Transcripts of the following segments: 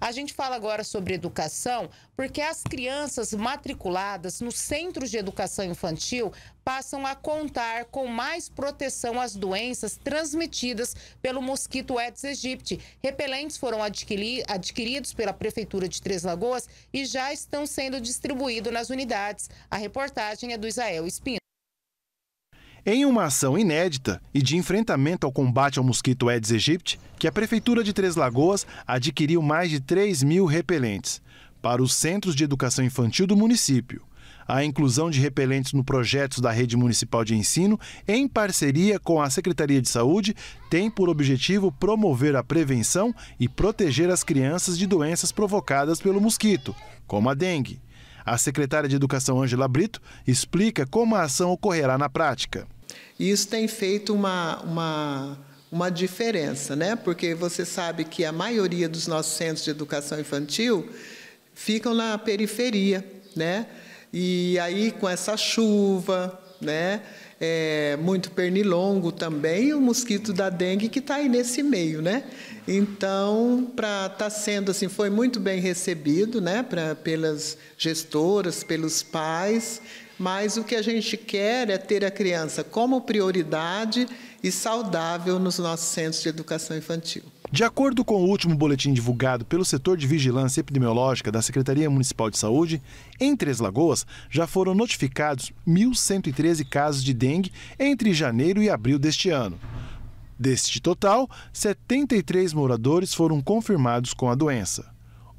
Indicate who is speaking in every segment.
Speaker 1: A gente fala agora sobre educação, porque as crianças matriculadas nos centros de educação infantil passam a contar com mais proteção às doenças transmitidas pelo mosquito Aedes aegypti. Repelentes foram adquiri adquiridos pela Prefeitura de Três Lagoas e já estão sendo distribuídos nas unidades. A reportagem é do Israel Espino.
Speaker 2: Em uma ação inédita e de enfrentamento ao combate ao mosquito Aedes aegypti, que a Prefeitura de Três Lagoas adquiriu mais de 3 mil repelentes para os centros de educação infantil do município. A inclusão de repelentes no projetos da rede municipal de ensino, em parceria com a Secretaria de Saúde, tem por objetivo promover a prevenção e proteger as crianças de doenças provocadas pelo mosquito, como a dengue. A secretária de Educação, Ângela Brito, explica como a ação ocorrerá na prática.
Speaker 1: Isso tem feito uma, uma, uma diferença, né? porque você sabe que a maioria dos nossos centros de educação infantil ficam na periferia. Né? E aí, com essa chuva, né? É, muito pernilongo também, e o mosquito da dengue que está aí nesse meio, né? Então, para estar tá sendo assim, foi muito bem recebido, né? Pra, pelas gestoras, pelos pais, mas o que a gente quer é ter a criança como prioridade e
Speaker 2: saudável nos nossos centros de educação infantil. De acordo com o último boletim divulgado pelo setor de vigilância epidemiológica da Secretaria Municipal de Saúde, em Três Lagoas já foram notificados 1.113 casos de dengue entre janeiro e abril deste ano. Deste total, 73 moradores foram confirmados com a doença.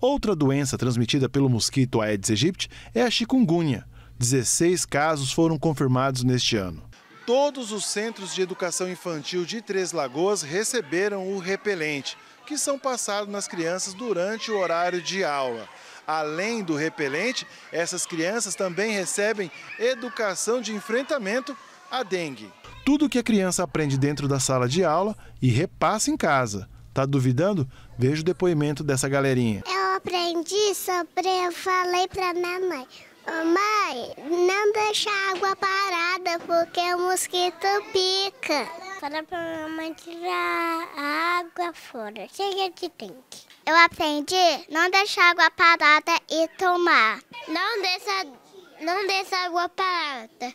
Speaker 2: Outra doença transmitida pelo mosquito Aedes aegypti é a chikungunya. 16 casos foram confirmados neste ano todos os centros de educação infantil de Três Lagoas receberam o repelente, que são passados nas crianças durante o horário de aula. Além do repelente, essas crianças também recebem educação de enfrentamento à dengue. Tudo que a criança aprende dentro da sala de aula e repassa em casa. Tá duvidando? Veja o depoimento dessa galerinha.
Speaker 1: Eu aprendi sobre, eu falei para minha mãe mãe, não deixa a água parada porque o mosquito pica. Fala pra mamãe tirar a água fora, Chega de tanque. Eu aprendi não deixar a água parada e tomar. Não deixa, não deixa a
Speaker 3: água parada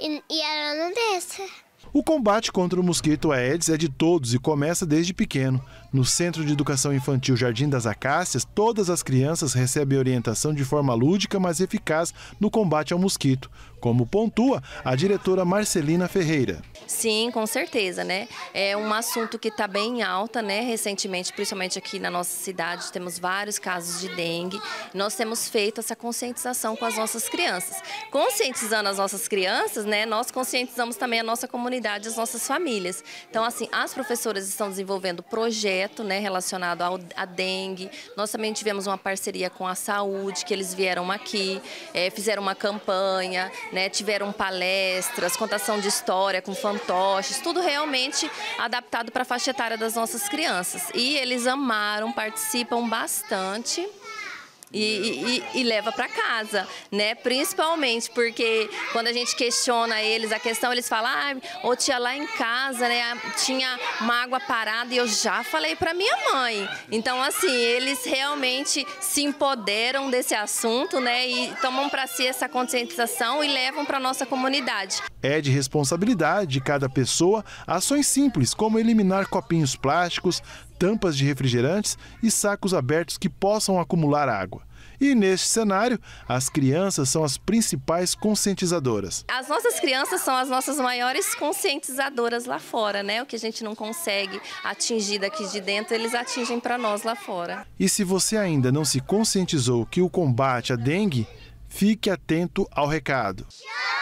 Speaker 3: e, e ela não deixa.
Speaker 2: O combate contra o mosquito Aedes é de todos e começa desde pequeno. No Centro de Educação Infantil Jardim das Acácias, todas as crianças recebem orientação de forma lúdica, mas eficaz no combate ao mosquito, como pontua a diretora Marcelina Ferreira.
Speaker 3: Sim, com certeza, né? É um assunto que está bem alta, né? Recentemente, principalmente aqui na nossa cidade, temos vários casos de dengue. Nós temos feito essa conscientização com as nossas crianças. Conscientizando as nossas crianças, né? Nós conscientizamos também a nossa comunidade, as nossas famílias. Então, assim, as professoras estão desenvolvendo projetos né, relacionado ao, à dengue. Nós também tivemos uma parceria com a saúde, que eles vieram aqui, é, fizeram uma campanha, né, tiveram palestras, contação de história com fantoches, tudo realmente adaptado para a faixa etária das nossas crianças. E eles amaram, participam bastante e, e, e leva para casa, né? Principalmente porque quando a gente questiona eles a questão, eles falam, ah, tinha lá em casa, né, tinha uma água parada e eu já falei para minha mãe. Então, assim, eles realmente se empoderam desse assunto, né, e tomam para si essa conscientização e levam para nossa comunidade.
Speaker 2: É de responsabilidade de cada pessoa ações simples, como eliminar copinhos plásticos, tampas de refrigerantes e sacos abertos que possam acumular água. E neste cenário, as crianças são as principais conscientizadoras.
Speaker 3: As nossas crianças são as nossas maiores conscientizadoras lá fora, né? O que a gente não consegue atingir daqui de dentro, eles atingem para nós lá fora.
Speaker 2: E se você ainda não se conscientizou que o combate à dengue, fique atento ao recado.
Speaker 1: Tchau!